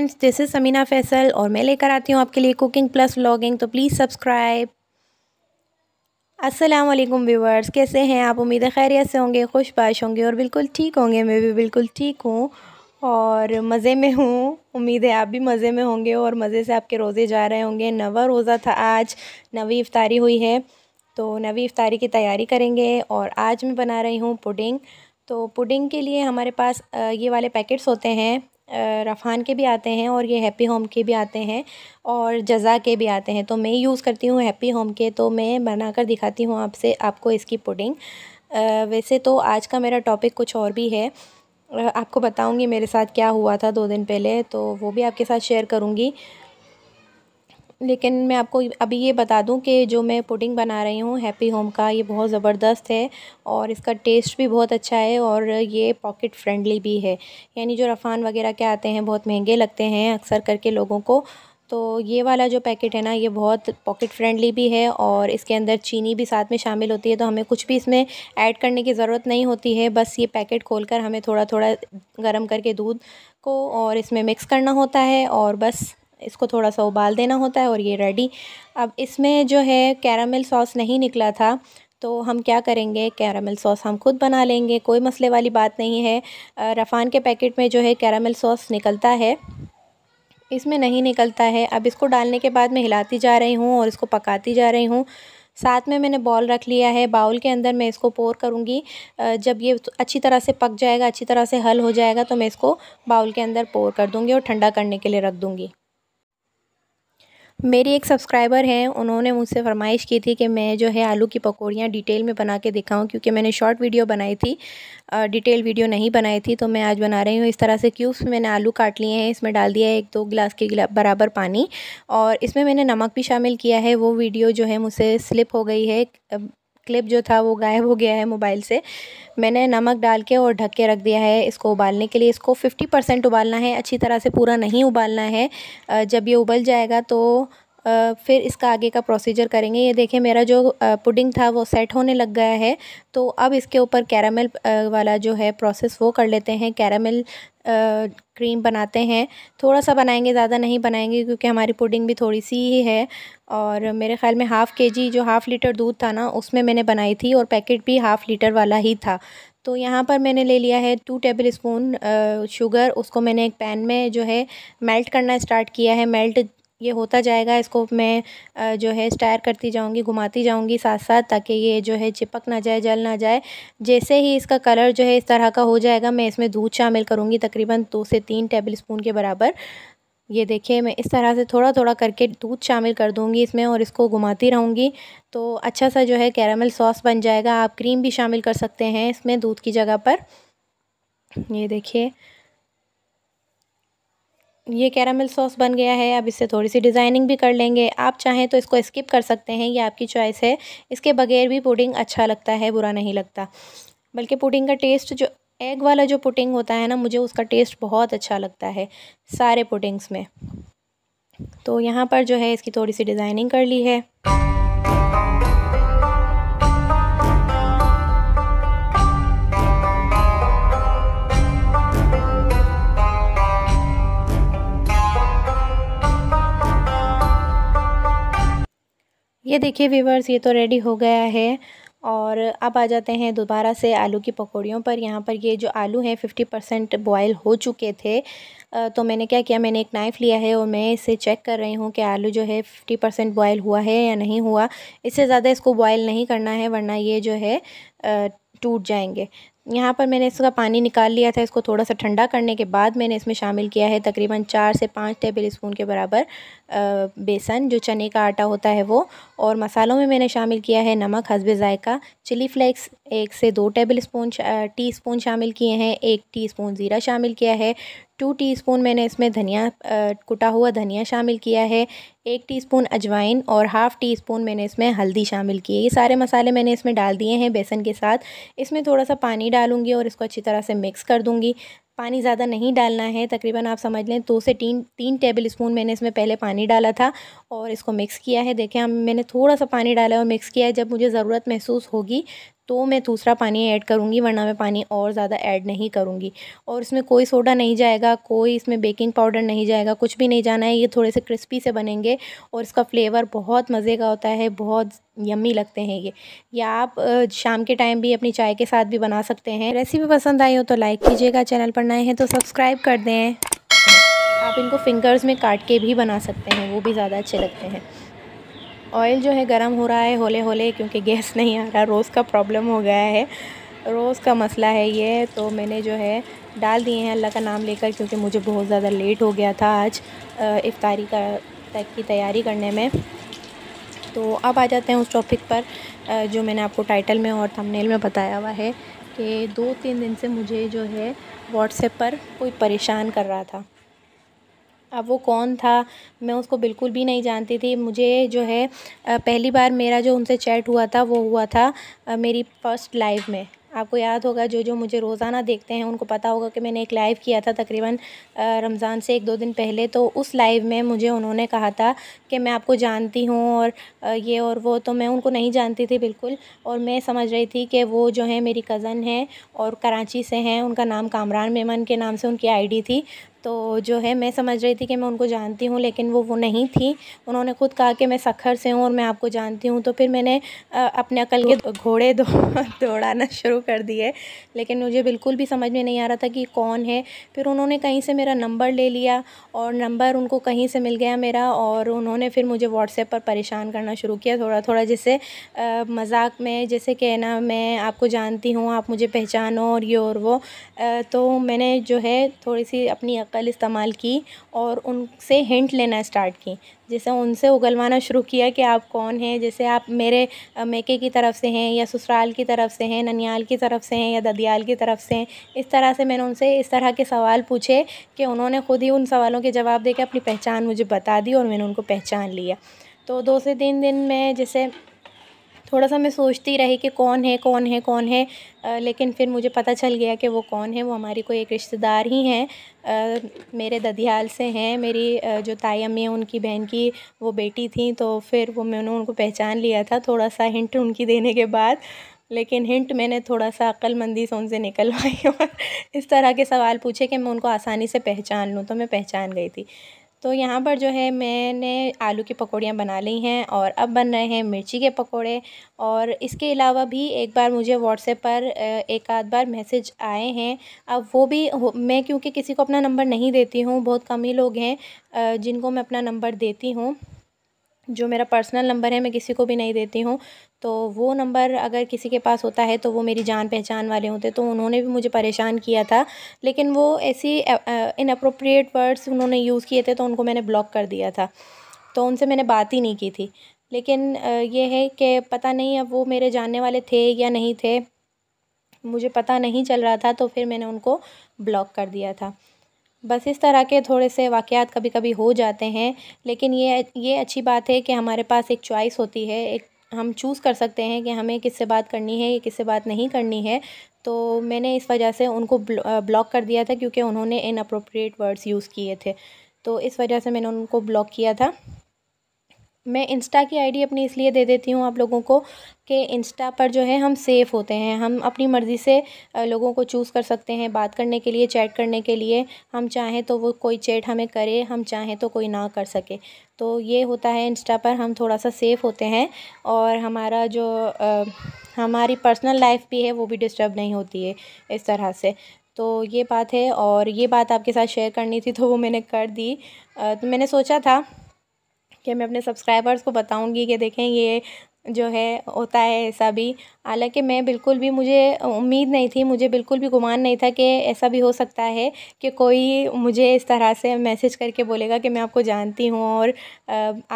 friends this is Sameena Faisal और मैं लेकर आती हूँ आपके लिए कुकिंग प्लस व्लॉगिंग तो प्लीज़ सब्सक्राइब अस्सलाम वालेकुम व्यूवर्स कैसे हैं आप उम्मीद है खैरियत से होंगे खुशबाश होंगे और बिल्कुल ठीक होंगे मैं भी बिल्कुल ठीक हूँ और मज़े में हूँ उम्मीद है आप भी मज़े में होंगे और मज़े से आपके रोज़े जा रहे होंगे नवा रोज़ा था आज नवी इफ्तारी हुई है तो नवी इफ्तारी की तैयारी करेंगे और आज मैं बना रही हूँ पुडिंग तो पुडिंग के लिए हमारे पास ये वाले पैकेट्स होते हैं रफ़ान के भी आते हैं और ये हैप्पी होम के भी आते हैं और जज़ा के भी आते हैं तो मैं यूज़ करती हूँ हैप्पी होम के तो मैं बनाकर दिखाती हूँ आपसे आपको इसकी पुडिंग वैसे तो आज का मेरा टॉपिक कुछ और भी है आपको बताऊँगी मेरे साथ क्या हुआ था दो दिन पहले तो वो भी आपके साथ शेयर करूँगी लेकिन मैं आपको अभी ये बता दूं कि जो मैं पुडिंग बना रही हूँ हैप्पी होम का ये बहुत ज़बरदस्त है और इसका टेस्ट भी बहुत अच्छा है और ये पॉकेट फ्रेंडली भी है यानी जो रफ़ान वगैरह के आते हैं बहुत महंगे लगते हैं अक्सर करके लोगों को तो ये वाला जो पैकेट है ना ये बहुत पॉकेट फ्रेंडली भी है और इसके अंदर चीनी भी साथ में शामिल होती है तो हमें कुछ भी इसमें ऐड करने की ज़रूरत नहीं होती है बस ये पैकेट खोलकर हमें थोड़ा थोड़ा गर्म करके दूध को और इसमें मिक्स करना होता है और बस इसको थोड़ा सा उबाल देना होता है और ये रेडी अब इसमें जो है कैरामल सॉस नहीं निकला था तो हम क्या करेंगे कैरामल सॉस हम खुद बना लेंगे कोई मसले वाली बात नहीं है रफ़ान के पैकेट में जो है कैरामल सॉस निकलता है इसमें नहीं निकलता है अब इसको डालने के बाद मैं हिलाती जा रही हूँ और इसको पकाती जा रही हूँ साथ में मैंने बॉल रख लिया है बाउल के अंदर मैं इसको पोर करूँगी जब ये अच्छी तरह से पक जाएगा अच्छी तरह से हल हो जाएगा तो मैं इसको बाउल के अंदर पोर कर दूँगी और ठंडा करने के लिए रख दूँगी मेरी एक सब्सक्राइबर हैं उन्होंने मुझसे फरमाइश की थी कि मैं जो है आलू की पकौड़ियाँ डिटेल में बना के दिखाऊँ क्योंकि मैंने शॉर्ट वीडियो बनाई थी डिटेल वीडियो नहीं बनाई थी तो मैं आज बना रही हूँ इस तरह से क्यूब्स में मैंने आलू काट लिए हैं इसमें डाल दिया है एक दो गिलास के गिला, बराबर पानी और इसमें मैंने नमक भी शामिल किया है वो वीडियो जो है मुझसे स्लिप हो गई है क्लिप जो था वो गायब हो गया है मोबाइल से मैंने नमक डाल के और ढक के रख दिया है इसको उबालने के लिए इसको 50 परसेंट उबालना है अच्छी तरह से पूरा नहीं उबालना है जब ये उबल जाएगा तो फिर इसका आगे का प्रोसीजर करेंगे ये देखें मेरा जो पुडिंग था वो सेट होने लग गया है तो अब इसके ऊपर कैरामल वाला जो है प्रोसेस वो कर लेते हैं कैरामल क्रीम बनाते हैं थोड़ा सा बनाएंगे ज़्यादा नहीं बनाएंगे क्योंकि हमारी पुडिंग भी थोड़ी सी ही है और मेरे ख्याल में हाफ़ के जी जो हाफ़ लीटर दूध था ना उसमें मैंने बनाई थी और पैकेट भी हाफ़ लीटर वाला ही था तो यहाँ पर मैंने ले लिया है टू टेबल स्पून शुगर उसको मैंने एक पैन में जो है मेल्ट करना स्टार्ट किया है मेल्ट ये होता जाएगा इसको मैं जो है स्टायर करती जाऊँगी घुमाती जाऊँगी साथ साथ ताकि ये जो है चिपक ना जाए जल ना जाए जैसे ही इसका कलर जो है इस तरह का हो जाएगा मैं इसमें दूध शामिल करूँगी तकरीबन दो से तीन टेबल स्पून के बराबर ये देखिए मैं इस तरह से थोड़ा थोड़ा करके दूध शामिल कर दूँगी इसमें और इसको घुमाती रहूँगी तो अच्छा सा जो है कैरामल सॉस बन जाएगा आप क्रीम भी शामिल कर सकते हैं इसमें दूध की जगह पर ये देखिए ये कैरामल सॉस बन गया है अब इससे थोड़ी सी डिज़ाइनिंग भी कर लेंगे आप चाहें तो इसको स्किप कर सकते हैं ये आपकी चॉइस है इसके बगैर भी पुडिंग अच्छा लगता है बुरा नहीं लगता बल्कि पुडिंग का टेस्ट जो एग वाला जो पुडिंग होता है ना मुझे उसका टेस्ट बहुत अच्छा लगता है सारे पुडिंग्स में तो यहाँ पर जो है इसकी थोड़ी सी डिज़ाइनिंग कर ली है ये देखिए व्यूवर्स ये तो रेडी हो गया है और अब आ जाते हैं दोबारा से आलू की पकौड़ियों पर यहाँ पर ये जो आलू हैं फिफ्टी परसेंट बॉयल हो चुके थे तो मैंने क्या किया मैंने एक नाइफ़ लिया है और मैं इसे चेक कर रही हूँ कि आलू जो है फिफ्टी परसेंट बॉयल हुआ है या नहीं हुआ इससे ज़्यादा इसको बॉयल नहीं करना है वरना ये जो है टूट जाएंगे यहाँ पर मैंने इसका पानी निकाल लिया था इसको थोड़ा सा ठंडा करने के बाद मैंने इसमें शामिल किया है तकरीबन चार से पाँच टेबल स्पून के बराबर बेसन जो चने का आटा होता है वो और मसालों में मैंने शामिल किया है नमक हसब ज़ायका चिली फ्लेक्स एक से दो टेबल स्पून टी स्पून शामिल किए हैं एक टी स्पून ज़ीरा शामिल किया है टू स्पून मैंने इसमें धनिया कुटा हुआ धनिया शामिल किया है एक टीस्पून अजवाइन और हाफ़ टी स्पून मैंने इसमें हल्दी शामिल की है ये सारे मसाले मैंने इसमें डाल दिए हैं बेसन के साथ इसमें थोड़ा सा पानी पानी डालूंगी और इसको अच्छी तरह से मिक्स कर दूंगी पानी ज़्यादा नहीं डालना है तकरीबन आप समझ लें दो से तीन तीन टेबल स्पून मैंने इसमें पहले पानी डाला था और इसको मिक्स किया है देखें हम मैंने थोड़ा सा पानी डाला और मिक्स किया है जब मुझे ज़रूरत महसूस होगी तो मैं दूसरा पानी ऐड करूँगी वरना मैं पानी और ज़्यादा ऐड नहीं करूँगी और इसमें कोई सोडा नहीं जाएगा कोई इसमें बेकिंग पाउडर नहीं जाएगा कुछ भी नहीं जाना है ये थोड़े से क्रिस्पी से बनेंगे और इसका फ्लेवर बहुत मज़े का होता है बहुत यम्मी लगते हैं ये या आप शाम के टाइम भी अपनी चाय के साथ भी बना सकते हैं रेसिपी पसंद आई हो तो लाइक कीजिएगा चैनल पर नए हैं तो सब्सक्राइब कर दें आप इनको फिंगर्स में काट के भी बना सकते हैं वो भी ज़्यादा अच्छे लगते हैं ऑयल जो है गर्म हो रहा है होले होले क्योंकि गैस नहीं आ रहा रोज़ का प्रॉब्लम हो गया है रोज़ का मसला है ये तो मैंने जो है डाल दिए हैं अल्लाह का नाम लेकर क्योंकि मुझे बहुत ज़्यादा लेट हो गया था आज इफ्तारी का तक की तैयारी करने में तो अब आ जाते हैं उस टॉपिक पर जो मैंने आपको टाइटल में और थंबनेल में बताया हुआ है कि दो तीन दिन से मुझे जो है व्हाट्सएप पर कोई परेशान कर रहा था अब वो कौन था मैं उसको बिल्कुल भी नहीं जानती थी मुझे जो है पहली बार मेरा जो उनसे चैट हुआ था वो हुआ था मेरी फ़र्स्ट लाइव में आपको याद होगा जो जो मुझे रोज़ाना देखते हैं उनको पता होगा कि मैंने एक लाइव किया था तकरीबन रमज़ान से एक दो दिन पहले तो उस लाइव में मुझे उन्होंने कहा था कि मैं आपको जानती हूँ और ये और वो तो मैं उनको नहीं जानती थी बिल्कुल और मैं समझ रही थी कि वो जो है मेरी कज़न है और कराची से हैं उनका नाम कामरान मेमन के नाम से उनकी आई थी तो जो है मैं समझ रही थी कि मैं उनको जानती हूँ लेकिन वो वो नहीं थी उन्होंने ख़ुद कहा कि मैं सखर से हूँ और मैं आपको जानती हूँ तो फिर मैंने अपने अकल के घोड़े दो दौड़ाना शुरू कर दिए लेकिन मुझे बिल्कुल भी समझ में नहीं आ रहा था कि कौन है फिर उन्होंने कहीं से मेरा नंबर ले लिया और नंबर उनको कहीं से मिल गया मेरा और उन्होंने फिर मुझे व्हाट्सएप पर परेशान करना शुरू किया थोड़ा थोड़ा जैसे मजाक में जैसे कहना मैं आपको जानती हूँ आप मुझे पहचानो और ये और वो तो मैंने जो है थोड़ी सी अपनी शक्ल इस्तेमाल की और उनसे हिंट लेना स्टार्ट की जैसे उनसे उगलवाना शुरू किया कि आप कौन हैं जैसे आप मेरे मेके की तरफ से हैं या ससुराल की तरफ से हैं ननियाल की तरफ से हैं या ददियाल की तरफ से हैं इस तरह से मैंने उनसे इस तरह के सवाल पूछे कि उन्होंने ख़ुद ही उन सवालों के जवाब दे अपनी पहचान मुझे बता दी और मैंने उनको पहचान लिया तो दो से तीन दिन में जैसे थोड़ा सा मैं सोचती रही कि कौन है कौन है कौन है आ, लेकिन फिर मुझे पता चल गया कि वो कौन है वो हमारी कोई एक रिश्तेदार ही हैं मेरे ददियाल से हैं मेरी आ, जो ताई अम्मी है उनकी बहन की वो बेटी थी तो फिर वो मैंने उनको पहचान लिया था थोड़ा सा हिंट उनकी देने के बाद लेकिन हिंट मैंने थोड़ा सा अक्लमंदी से उनसे निकलवाई और इस तरह के सवाल पूछे कि मैं उनको आसानी से पहचान लूँ तो मैं पहचान गई थी तो यहाँ पर जो है मैंने आलू की पकौड़ियाँ बना ली हैं और अब बन रहे हैं मिर्ची के पकौड़े और इसके अलावा भी एक बार मुझे व्हाट्सएप पर एक आध बार मैसेज आए हैं अब वो भी मैं क्योंकि किसी को अपना नंबर नहीं देती हूँ बहुत कम ही लोग हैं जिनको मैं अपना नंबर देती हूँ जो मेरा पर्सनल नंबर है मैं किसी को भी नहीं देती हूँ तो वो नंबर अगर किसी के पास होता है तो वो मेरी जान पहचान वाले होते तो उन्होंने भी मुझे परेशान किया था लेकिन वो ऐसी इनअप्रोप्रिएट वर्ड्स उन्होंने यूज़ किए थे तो उनको मैंने ब्लॉक कर दिया था तो उनसे मैंने बात ही नहीं की थी लेकिन ये है कि पता नहीं अब वो मेरे जानने वाले थे या नहीं थे मुझे पता नहीं चल रहा था तो फिर मैंने उनको ब्लॉक कर दिया था बस इस तरह के थोड़े से वाक़ात कभी कभी हो जाते हैं लेकिन ये ये अच्छी बात है कि हमारे पास एक चॉइस होती है एक हम चूज़ कर सकते हैं कि हमें किससे बात करनी है या किससे बात नहीं करनी है तो मैंने इस वजह से उनको ब्लॉक कर दिया था क्योंकि उन्होंने इन अप्रोप्रिएट वर्ड्स यूज़ किए थे तो इस वजह से मैंने उनको ब्लॉक किया था मैं इंस्टा की आईडी अपनी इसलिए दे देती हूँ आप लोगों को कि इंस्टा पर जो है हम सेफ़ होते हैं हम अपनी मर्ज़ी से लोगों को चूज़ कर सकते हैं बात करने के लिए चैट करने के लिए हम चाहें तो वो कोई चैट हमें करे हम चाहें तो कोई ना कर सके तो ये होता है इंस्टा पर हम थोड़ा सा सेफ़ होते हैं और हमारा जो आ, हमारी पर्सनल लाइफ भी है वो भी डिस्टर्ब नहीं होती है इस तरह से तो ये बात है और ये बात आपके साथ शेयर करनी थी तो वो मैंने कर दी तो मैंने सोचा था कि मैं अपने सब्सक्राइबर्स को बताऊँगी कि देखें ये जो है होता है ऐसा भी हालांकि मैं बिल्कुल भी मुझे उम्मीद नहीं थी मुझे बिल्कुल भी गुमान नहीं था कि ऐसा भी हो सकता है कि कोई मुझे इस तरह से मैसेज करके बोलेगा कि मैं आपको जानती हूँ और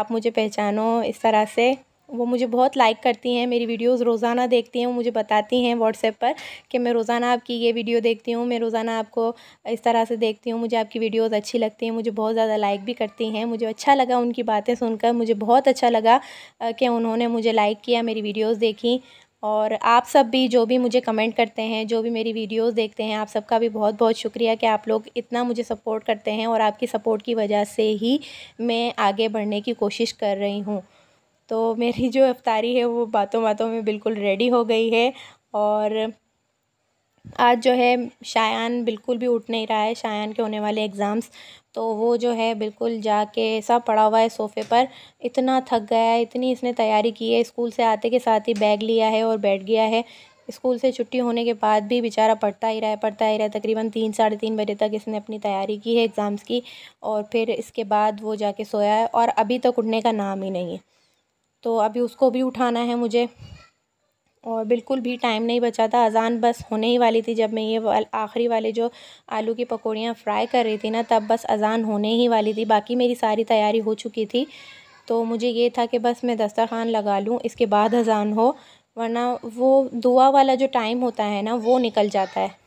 आप मुझे पहचानो इस तरह से वो मुझे बहुत लाइक करती हैं मेरी वीडियोस रोज़ाना देखती हैं वो मुझे बताती हैं व्हाट्सएप पर कि मैं रोज़ाना आपकी ये वीडियो देखती हूँ मैं रोज़ाना आपको इस तरह से देखती हूँ मुझे आपकी वीडियोस अच्छी लगती हैं मुझे बहुत ज़्यादा लाइक भी करती हैं मुझे अच्छा लगा उनकी बातें सुनकर मुझे बहुत अच्छा लगा कि उन्होंने मुझे लाइक किया मेरी वीडियोज़ देखी और आप सब भी जो भी मुझे कमेंट करते हैं जो भी मेरी वीडियोस देखते हैं आप सबका भी बहुत बहुत शुक्रिया कि आप लोग इतना मुझे सपोर्ट करते हैं और आपकी सपोर्ट की वजह से ही मैं आगे बढ़ने की कोशिश कर रही हूँ तो मेरी जो अफ्तारी है वो बातों बातों में बिल्कुल रेडी हो गई है और आज जो है शायान बिल्कुल भी उठ नहीं रहा है शायान के होने वाले एग्ज़ाम्स तो वो जो है बिल्कुल जाके सब पड़ा हुआ है सोफ़े पर इतना थक गया है इतनी इसने तैयारी की है स्कूल से आते के साथ ही बैग लिया है और बैठ गया है स्कूल से छुट्टी होने के बाद भी बेचारा पढ़ता ही रहा है पढ़ता ही रहा है तकरीबन तीन साढ़े तीन बजे तक इसने अपनी तैयारी की है एग्ज़ाम्स की और फिर इसके बाद वो जाके सोया है और अभी तक उठने का नाम ही नहीं है तो अभी उसको भी उठाना है मुझे और बिल्कुल भी टाइम नहीं बचा था अजान बस होने ही वाली थी जब मैं ये वाल, आखिरी वाले जो आलू की पकौड़ियाँ फ्राई कर रही थी ना तब बस अजान होने ही वाली थी बाकी मेरी सारी तैयारी हो चुकी थी तो मुझे ये था कि बस मैं दस्तरखान लगा लूँ इसके बाद अजान हो वरना वो दुआ वाला जो टाइम होता है ना वो निकल जाता है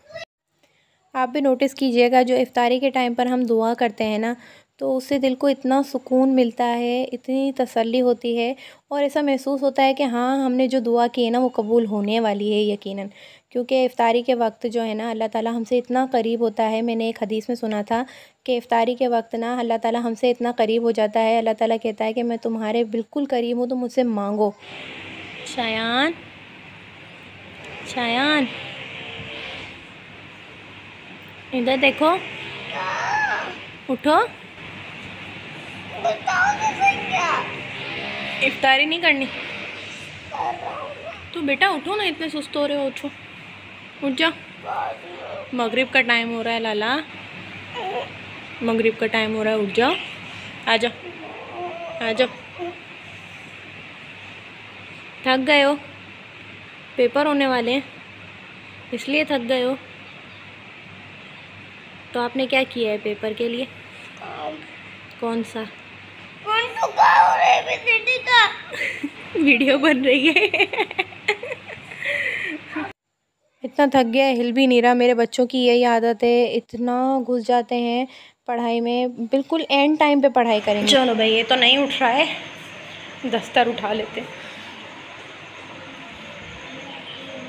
आप भी नोटिस कीजिएगा जो इफ़ारी के टाइम पर हम दुआ करते हैं ना तो उससे दिल को इतना सुकून मिलता है इतनी तसल्ली होती है और ऐसा महसूस होता है कि हाँ हमने जो दुआ की है ना वो कबूल होने वाली है यकीनन क्योंकि इफ़ारी के वक्त जो है ना अल्लाह ताला हमसे इतना करीब होता है मैंने एक हदीस में सुना था कि इफ्तारी के वक्त ना अल्लाह ताला हमसे इतना करीब हो जाता है अल्लाह ताला कहता है कि मैं तुम्हारे बिल्कुल करीब हूँ तो मुझसे मांगो शायान शायान इधर देखो उठो इफ्तारी नहीं करनी तो बेटा उठो ना इतने सुस्त हो रहे हो उठो उठ जा मगरिब का टाइम हो रहा है लाला मगरिब का टाइम हो रहा है उठ जाओ आ जाओ आ जाओ थक गए हो पेपर होने वाले हैं इसलिए थक गए हो तो आपने क्या किया है पेपर के लिए कौन सा वीडियो बन रही है इतना थक गया हिल भी नहीं रहा मेरे बच्चों की यही आदत है इतना घुस जाते हैं पढ़ाई में बिल्कुल एंड टाइम पे पढ़ाई करेंगे चलो भाई ये तो नहीं उठ रहा है दस्तर उठा लेते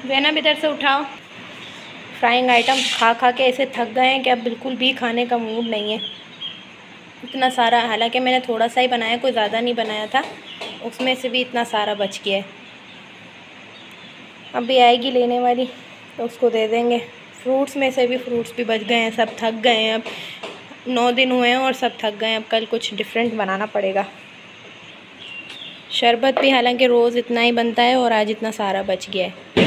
भी इधर से उठाओ फ्राइंग आइटम खा खा के ऐसे थक गए हैं कि अब बिल्कुल भी खाने का मूड नहीं है इतना सारा हालांकि मैंने थोड़ा सा ही बनाया कोई ज़्यादा नहीं बनाया था उसमें से भी इतना सारा बच गया है अभी आएगी लेने वाली तो उसको दे देंगे फ्रूट्स में से भी फ्रूट्स भी बच गए हैं सब थक गए हैं अब नौ दिन हुए हैं और सब थक गए हैं अब कल कुछ डिफरेंट बनाना पड़ेगा शरबत भी हालांकि रोज़ इतना ही बनता है और आज इतना सारा बच गया है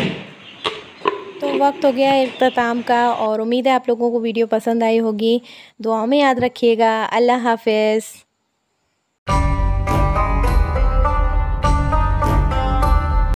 वक्त हो गया अख्ताम का और उम्मीद है आप लोगों को वीडियो पसंद आई होगी दुआओं में याद रखिएगा अल्लाह हाफिज़